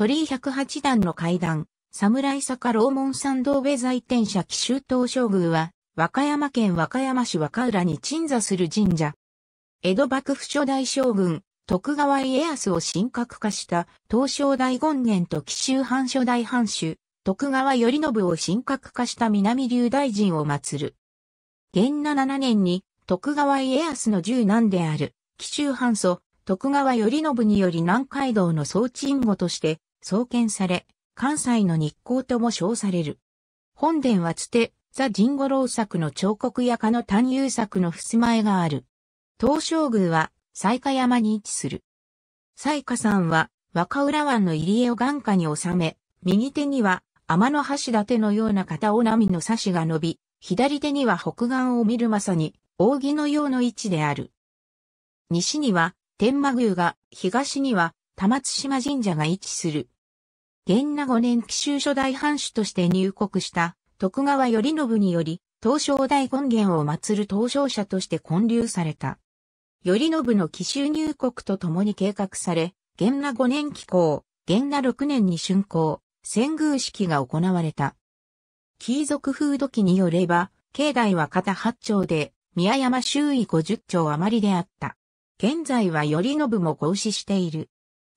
鳥居108段の階段、侍坂楼門山道上在天社紀州東照宮は、和歌山県和歌山市和歌浦に鎮座する神社。江戸幕府初代将軍、徳川家康を神格化した東照大権現と紀州藩初代藩主、徳川頼信を神格化した南流大臣を祀る。元那7年に徳川家康の十男である紀州藩祖、徳川頼信により南海道の総鎮護として創建され、関西の日光とも称される。本殿はつて、ザ・ジンゴロウ作の彫刻やかの探幽作の襖絵がある。東照宮は、西下山に位置する。西下山は、若浦湾の入り江を眼下に収め、右手には、天の橋立のような片尾波の差しが伸び、左手には北岸を見るまさに、扇のような位置である。西には、天満宮が、東には、玉津島神社が位置する。元和5年紀州初代藩主として入国した徳川頼信により、東照大権現を祀る東照者として建立された。頼信の紀州入国とともに計画され、元和5年紀行、元和6年に竣工、遷宮式が行われた。貴族風土記によれば、境内は片八丁で、宮山周囲五十丁余りであった。現在は頼信も合祀している。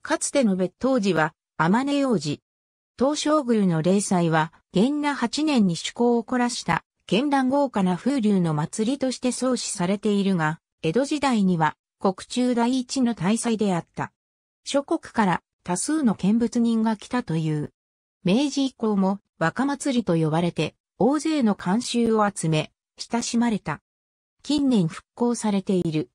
かつての別当時は、天根王子。東照宮の霊祭は、元那八年に趣向を凝らした、絢爛豪華な風流の祭りとして創始されているが、江戸時代には、国中第一の大祭であった。諸国から多数の見物人が来たという。明治以降も若祭りと呼ばれて、大勢の観衆を集め、親しまれた。近年復興されている。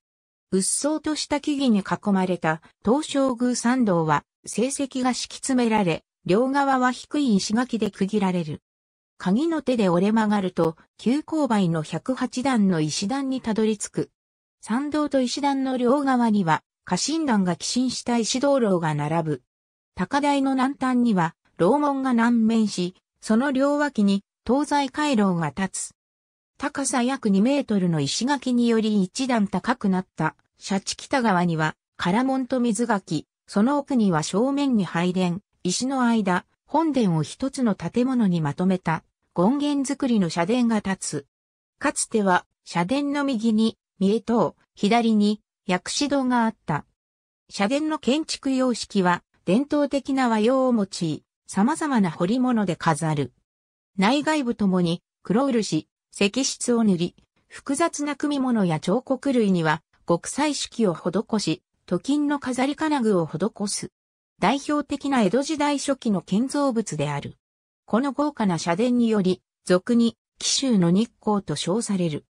鬱蒼とした木々に囲まれた東照宮参道は成績が敷き詰められ、両側は低い石垣で区切られる。鍵の手で折れ曲がると、急勾配の108段の石段にたどり着く。参道と石段の両側には、家臣団が寄進した石道路が並ぶ。高台の南端には、楼門が南面し、その両脇に東西回廊が立つ。高さ約2メートルの石垣により一段高くなった、社地北側には、唐門と水垣、その奥には正面に拝殿、石の間、本殿を一つの建物にまとめた、権現造りの社殿が立つ。かつては、社殿の右に、三重塔、左に、薬師堂があった。社殿の建築様式は、伝統的な和様を用い、様々な彫り物で飾る。内外部ともに、黒漆、石室を塗り、複雑な組物や彫刻類には、極彩色を施し、都金の飾り金具を施す。代表的な江戸時代初期の建造物である。この豪華な社殿により、俗に、紀州の日光と称される。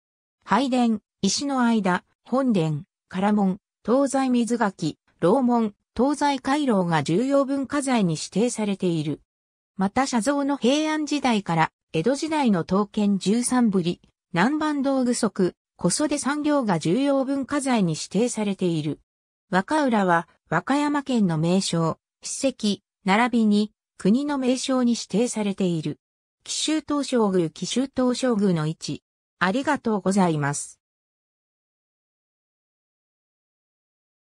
拝殿、石の間、本殿、唐門、東西水垣、楼門、東西回廊が重要文化財に指定されている。また社像の平安時代から江戸時代の刀剣十三ぶり、南蛮道具足、小袖産業が重要文化財に指定されている。若浦は和歌山県の名称、史跡、並びに国の名称に指定されている。紀州東照宮紀州東照宮の位置。ありがとうございます。